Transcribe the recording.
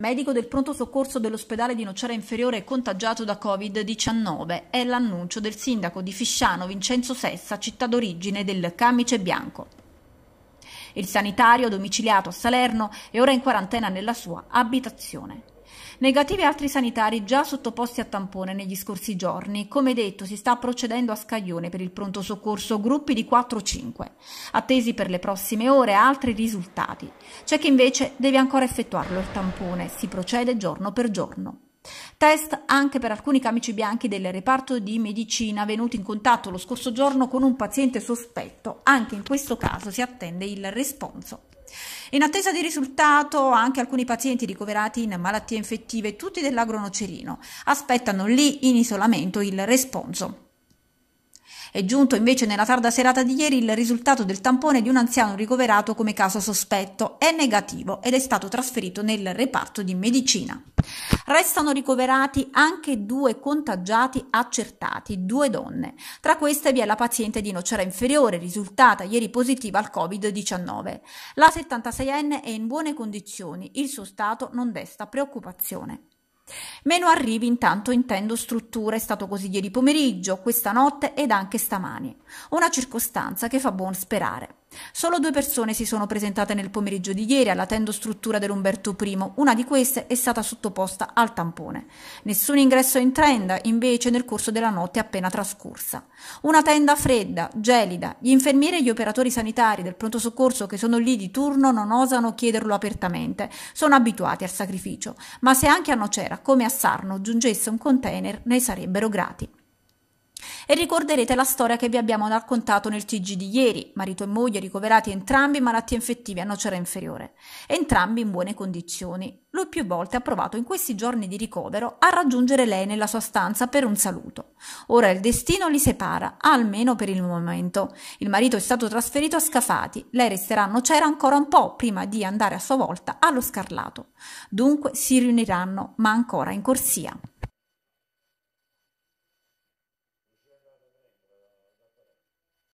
medico del pronto soccorso dell'ospedale di Nocera Inferiore contagiato da Covid-19. È l'annuncio del sindaco di Fisciano Vincenzo Sessa, città d'origine del camice bianco. Il sanitario, domiciliato a Salerno, è ora in quarantena nella sua abitazione. Negativi altri sanitari già sottoposti a tampone negli scorsi giorni. Come detto, si sta procedendo a scaglione per il pronto soccorso, gruppi di 4-5. Attesi per le prossime ore altri risultati. C'è chi invece deve ancora effettuarlo il tampone. Si procede giorno per giorno. Test anche per alcuni camici bianchi del reparto di medicina venuti in contatto lo scorso giorno con un paziente sospetto. Anche in questo caso si attende il responso. In attesa di risultato, anche alcuni pazienti ricoverati in malattie infettive, tutti dell'agronocerino, aspettano lì in isolamento il responso. È giunto invece nella tarda serata di ieri il risultato del tampone di un anziano ricoverato come caso sospetto. È negativo ed è stato trasferito nel reparto di medicina. Restano ricoverati anche due contagiati accertati, due donne. Tra queste vi è la paziente di Nocera Inferiore, risultata ieri positiva al Covid-19. La 76enne è in buone condizioni, il suo stato non desta preoccupazione. Meno arrivi intanto intendo struttura, è stato così ieri pomeriggio, questa notte ed anche stamani. Una circostanza che fa buon sperare. Solo due persone si sono presentate nel pomeriggio di ieri alla tendo struttura dell'Umberto I, una di queste è stata sottoposta al tampone. Nessun ingresso in tenda invece nel corso della notte appena trascorsa. Una tenda fredda, gelida, gli infermieri e gli operatori sanitari del pronto soccorso che sono lì di turno non osano chiederlo apertamente, sono abituati al sacrificio, ma se anche a Nocera, come a a Sarno giungesse un container ne sarebbero grati e ricorderete la storia che vi abbiamo raccontato nel TG di ieri, marito e moglie ricoverati entrambi malattie infettive a nocera inferiore, entrambi in buone condizioni. Lui più volte ha provato in questi giorni di ricovero a raggiungere lei nella sua stanza per un saluto. Ora il destino li separa, almeno per il momento. Il marito è stato trasferito a Scafati, lei resterà a Nocera ancora un po' prima di andare a sua volta allo Scarlato. Dunque si riuniranno, ma ancora in corsia.